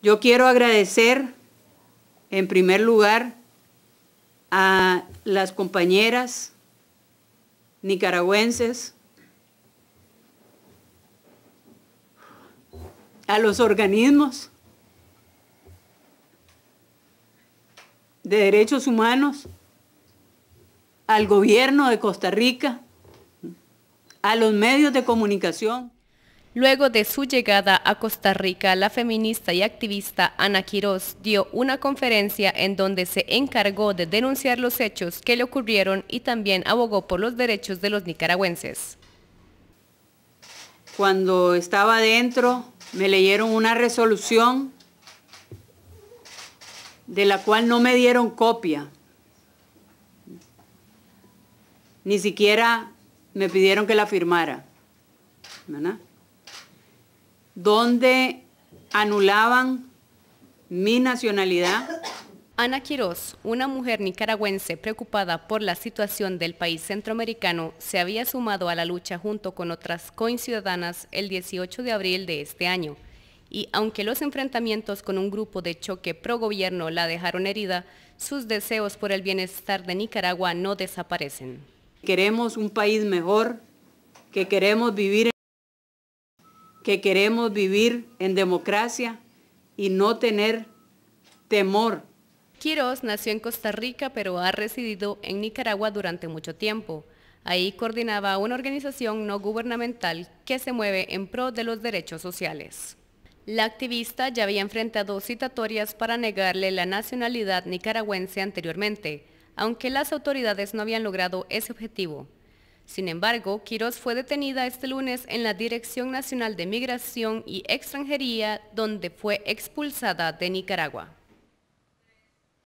Yo quiero agradecer en primer lugar a las compañeras nicaragüenses, a los organismos de derechos humanos, al gobierno de Costa Rica, a los medios de comunicación. Luego de su llegada a Costa Rica, la feminista y activista Ana Quiroz dio una conferencia en donde se encargó de denunciar los hechos que le ocurrieron y también abogó por los derechos de los nicaragüenses. Cuando estaba adentro, me leyeron una resolución de la cual no me dieron copia. Ni siquiera me pidieron que la firmara donde anulaban mi nacionalidad. Ana Quiroz, una mujer nicaragüense preocupada por la situación del país centroamericano, se había sumado a la lucha junto con otras coinciudadanas el 18 de abril de este año. Y aunque los enfrentamientos con un grupo de choque pro gobierno la dejaron herida, sus deseos por el bienestar de Nicaragua no desaparecen. Queremos un país mejor, que queremos vivir en que queremos vivir en democracia y no tener temor. Quiroz nació en Costa Rica, pero ha residido en Nicaragua durante mucho tiempo. Ahí coordinaba una organización no gubernamental que se mueve en pro de los derechos sociales. La activista ya había enfrentado citatorias para negarle la nacionalidad nicaragüense anteriormente, aunque las autoridades no habían logrado ese objetivo. Sin embargo, Quiroz fue detenida este lunes en la Dirección Nacional de Migración y Extranjería, donde fue expulsada de Nicaragua.